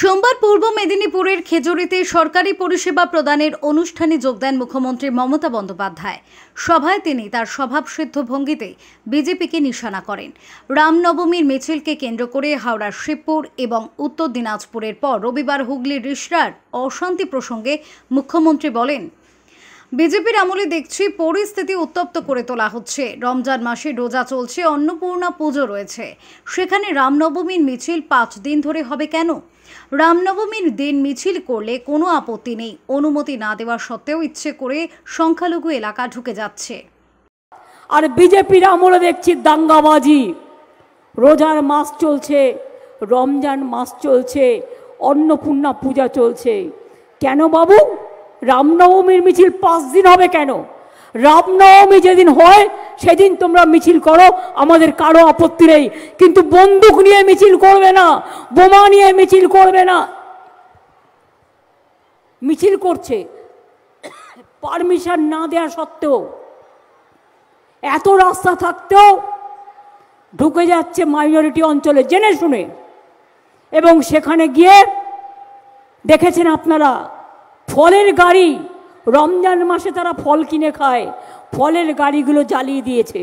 সোমবার পূর্ব মেদিনীপুরের খেজুরিতে সরকারি পরিষেবা প্রদানের অনুষ্ঠানে যোগ দেন মুখ্যমন্ত্রী মমতা বন্দ্যোপাধ্যায় সভায় তিনি তার স্বভাবসিদ্ধ ভঙ্গিতে বিজেপিকে নিশানা করেন রামনবমীর মিছিলকে কেন্দ্র করে হাওড়ার শিবপুর এবং উত্তর দিনাজপুরের পর রবিবার হুগলির রিসরার অশান্তি প্রসঙ্গে মুখ্যমন্ত্রী বলেন বিজেপির আমলে দেখছি পরিস্থিতি উত্তপ্ত করে তোলা হচ্ছে রমজান মাসে রোজা চলছে অন্নপূর্ণা পুজো রয়েছে সেখানে রামনবমীর মিছিল পাঁচ দিন ধরে হবে কেন রামনবমীর দিন মিছিল করলে কোনো আপত্তি নেই অনুমতি না দেওয়া সত্ত্বেও ইচ্ছে করে সংখ্যালঘু এলাকা ঢুকে যাচ্ছে আর বিজেপির আমলে দেখছি দাঙ্গাবাজি রোজার মাস চলছে রমজান মাস চলছে অন্নপূর্ণা পূজা চলছে কেন বাবু রামনবমীর মিছিল পাঁচ দিন হবে কেন রামনবমী যেদিন হয় সেদিন তোমরা মিছিল করো আমাদের কারো আপত্তি নেই কিন্তু বন্দুক নিয়ে মিছিল করবে না বোমা নিয়ে মিছিল করবে না মিছিল করছে পারমিশন না দেওয়া সত্ত্বেও এত রাস্তা থাকতেও ঢুকে যাচ্ছে মাইনরিটি অঞ্চলে জেনে শুনে এবং সেখানে গিয়ে দেখেছেন আপনারা ফলের গাড়ি রমজান মাসে তারা ফল কিনে খায় ফলের গাড়িগুলো জ্বালিয়ে দিয়েছে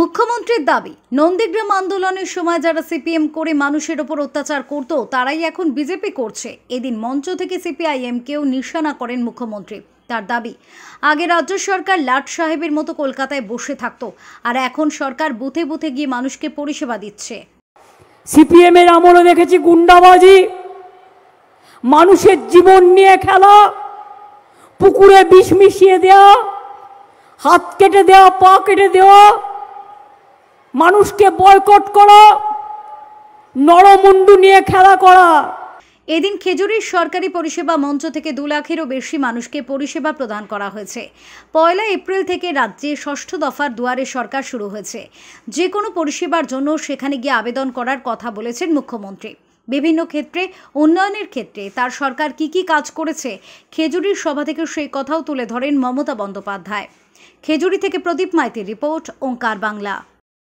মুখ্যমন্ত্রীর দাবি নন্দীগ্রাম আন্দোলনের সময় যারা সিপিএম করে মানুষের ওপর অত্যাচার করত তারাই এখন বিজেপি করছে এদিন মঞ্চ থেকে সিপিআইএমকেও নিশানা করেন মুখ্যমন্ত্রী তার দাবি আগে রাজ্য সরকার লাট সাহেবের মতো কলকাতায় বসে থাকতো আর এখন সরকার বুথে বুথে গিয়ে মানুষকে পরিষেবা দিচ্ছে সিপিএমের আমলও দেখেছি গুন্ডাবাজি মানুষের জীবন নিয়ে খেলা পুকুরে বিষ মিশিয়ে দেওয়া হাত কেটে দেওয়া পা কেটে দেওয়া মানুষকে বয়কট করা নরমুন্ডু নিয়ে খেলা করা এদিন খেজুরির সরকারি পরিষেবা মঞ্চ থেকে দু লাখেরও বেশি মানুষকে পরিষেবা প্রদান করা হয়েছে পয়লা এপ্রিল থেকে রাজ্যে ষষ্ঠ দফার দুয়ারে সরকার শুরু হয়েছে যে কোনো পরিষেবার জন্য সেখানে গিয়ে আবেদন করার কথা বলেছেন মুখ্যমন্ত্রী বিভিন্ন ক্ষেত্রে উন্নয়নের ক্ষেত্রে তার সরকার কি কি কাজ করেছে খেজুরির সভা থেকে সেই কথাও তুলে ধরেন মমতা বন্দ্যোপাধ্যায় খেজুরি থেকে প্রদীপ মাইতির রিপোর্ট ওঙ্কার বাংলা